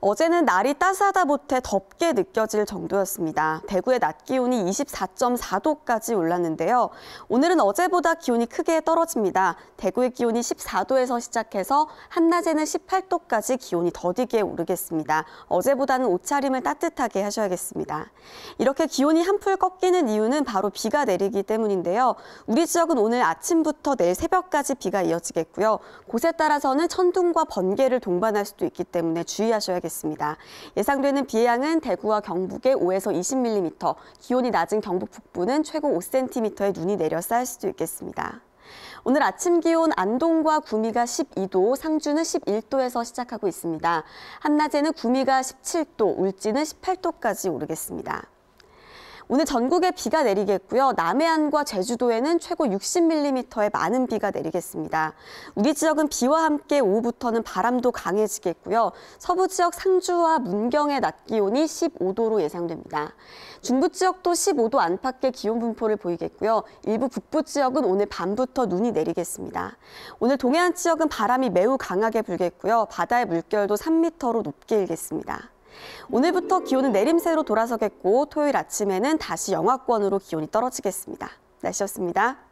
어제는 날이 따스하다 못해 덥게 느껴질 정도였습니다. 대구의 낮 기온이 24.4도까지 올랐는데요. 오늘은 어제보다 기온이 크게 떨어집니다. 대구의 기온이 14도에서 시작해서 한낮에는 18도까지 기온이 더디게 오르겠습니다. 어제보다는 옷차림을 따뜻하게 하셔야겠습니다. 이렇게 기온이 한풀 꺾이는 이유는 바로 비가 내리기 때문인데요. 우리 지역은 오늘 아침부터 내일 새벽까지 비가 이어지겠고요. 곳에 따라서는 천둥과 번개를 동반할 수도 있기 때문에 주의하셔야겠습니다. 되겠습니다. 예상되는 비의 양은 대구와 경북에 5에서 20mm, 기온이 낮은 경북 북부는 최고 5cm의 눈이 내려 쌓일 수도 있겠습니다. 오늘 아침 기온 안동과 구미가 12도, 상주는 11도에서 시작하고 있습니다. 한낮에는 구미가 17도, 울진은 18도까지 오르겠습니다. 오늘 전국에 비가 내리겠고요. 남해안과 제주도에는 최고 60mm의 많은 비가 내리겠습니다. 우리 지역은 비와 함께 오후부터는 바람도 강해지겠고요. 서부 지역 상주와 문경의 낮 기온이 15도로 예상됩니다. 중부 지역도 15도 안팎의 기온 분포를 보이겠고요. 일부 북부 지역은 오늘 밤부터 눈이 내리겠습니다. 오늘 동해안 지역은 바람이 매우 강하게 불겠고요. 바다의 물결도 3m로 높게 일겠습니다. 오늘부터 기온은 내림세로 돌아서겠고 토요일 아침에는 다시 영하권으로 기온이 떨어지겠습니다. 날씨였습니다.